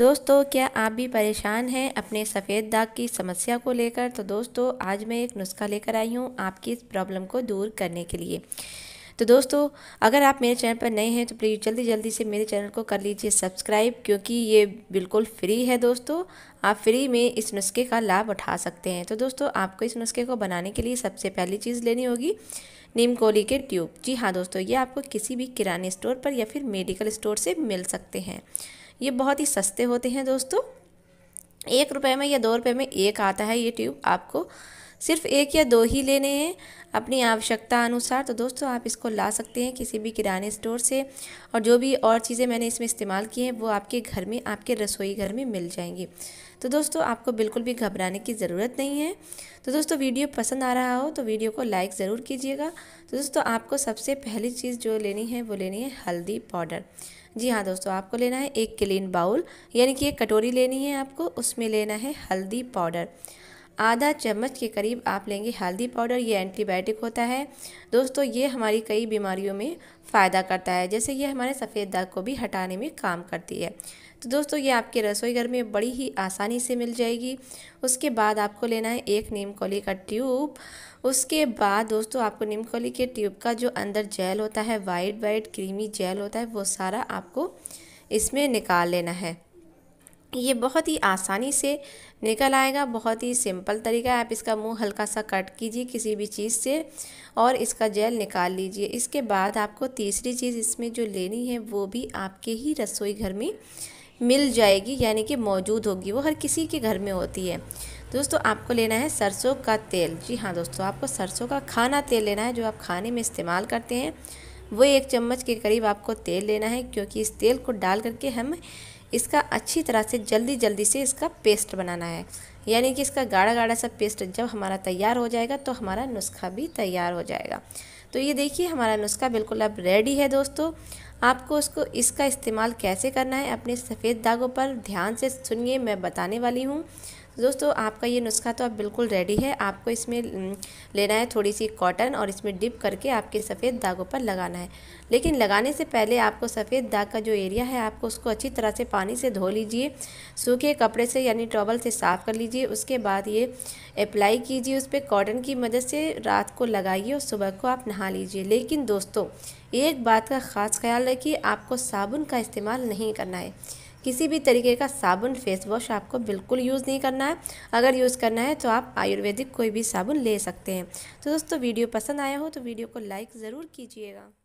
दोस्तों क्या आप भी परेशान हैं अपने सफ़ेद दाग की समस्या को लेकर तो दोस्तों आज मैं एक नुस्खा लेकर आई हूँ आपकी इस प्रॉब्लम को दूर करने के लिए तो दोस्तों अगर आप मेरे चैनल पर नए हैं तो प्लीज़ जल्दी जल्दी से मेरे चैनल को कर लीजिए सब्सक्राइब क्योंकि ये बिल्कुल फ्री है दोस्तों आप फ्री में इस नुस्खे का लाभ उठा सकते हैं तो दोस्तों आपको इस नुस्खे को बनाने के लिए सबसे पहली चीज़ लेनी होगी नीम कोली के ट्यूब जी हाँ दोस्तों ये आपको किसी भी किराने स्टोर पर या फिर मेडिकल स्टोर से मिल सकते हैं ये बहुत ही सस्ते होते हैं दोस्तों एक रुपये में या दो रुपये में एक आता है ये ट्यूब आपको सिर्फ एक या दो ही लेने हैं अपनी आवश्यकता अनुसार तो दोस्तों आप इसको ला सकते हैं किसी भी किराने स्टोर से और जो भी और चीज़ें मैंने इसमें इस्तेमाल की हैं वो आपके घर में आपके रसोई घर में मिल जाएंगी तो दोस्तों आपको बिल्कुल भी घबराने की ज़रूरत नहीं है तो दोस्तों वीडियो पसंद आ रहा हो तो वीडियो को लाइक ज़रूर कीजिएगा तो दोस्तों आपको सबसे पहली चीज़ जो लेनी है वो लेनी है हल्दी पाउडर जी हाँ दोस्तों आपको लेना है एक क्लीन बाउल यानी कि एक कटोरी लेनी है आपको उसमें लेना है हल्दी पाउडर आधा चम्मच के करीब आप लेंगे हल्दी पाउडर ये एंटीबायोटिक होता है दोस्तों ये हमारी कई बीमारियों में फ़ायदा करता है जैसे ये हमारे सफ़ेद दाग को भी हटाने में काम करती है तो दोस्तों ये आपके रसोई घर में बड़ी ही आसानी से मिल जाएगी उसके बाद आपको लेना है एक नीम कोली का ट्यूब उसके बाद दोस्तों आपको नीम कोली के ट्यूब का जो अंदर जेल होता है वाइट वाइट क्रीमी जेल होता है वो सारा आपको इसमें निकाल लेना है ये बहुत ही आसानी से निकल आएगा बहुत ही सिंपल तरीका है आप इसका मुंह हल्का सा कट कीजिए किसी भी चीज़ से और इसका जेल निकाल लीजिए इसके बाद आपको तीसरी चीज़ इसमें जो लेनी है वो भी आपके ही रसोई घर में मिल जाएगी यानी कि मौजूद होगी वो हर किसी के घर में होती है दोस्तों आपको लेना है सरसों का तेल जी हाँ दोस्तों आपको सरसों का खाना तेल लेना है जो आप खाने में इस्तेमाल करते हैं वो एक चम्मच के करीब आपको तेल लेना है क्योंकि इस तेल को डाल करके हम इसका अच्छी तरह से जल्दी जल्दी से इसका पेस्ट बनाना है यानी कि इसका गाढ़ा गाढ़ा सा पेस्ट जब हमारा तैयार हो जाएगा तो हमारा नुस्खा भी तैयार हो जाएगा तो ये देखिए हमारा नुस्खा बिल्कुल अब रेडी है दोस्तों आपको उसको इसका इस्तेमाल कैसे करना है अपने सफ़ेद दागों पर ध्यान से सुनिए मैं बताने वाली हूँ दोस्तों आपका ये नुस्खा तो अब बिल्कुल रेडी है आपको इसमें लेना है थोड़ी सी कॉटन और इसमें डिप करके आपके सफ़ेद दागों पर लगाना है लेकिन लगाने से पहले आपको सफ़ेद दाग का जो एरिया है आपको उसको अच्छी तरह से पानी से धो लीजिए सूखे कपड़े से यानी टॉवल से साफ़ कर लीजिए लीजिए उसके बाद ये अप्लाई कीजिए उस पर कॉटन की मदद से रात को लगाइए और सुबह को आप नहा लीजिए लेकिन दोस्तों एक बात का ख़ास ख्याल रखिए आपको साबुन का इस्तेमाल नहीं करना है किसी भी तरीके का साबुन फेस वॉश आपको बिल्कुल यूज़ नहीं करना है अगर यूज़ करना है तो आप आयुर्वेदिक कोई भी साबुन ले सकते हैं तो दोस्तों वीडियो पसंद आया हो तो वीडियो को लाइक ज़रूर कीजिएगा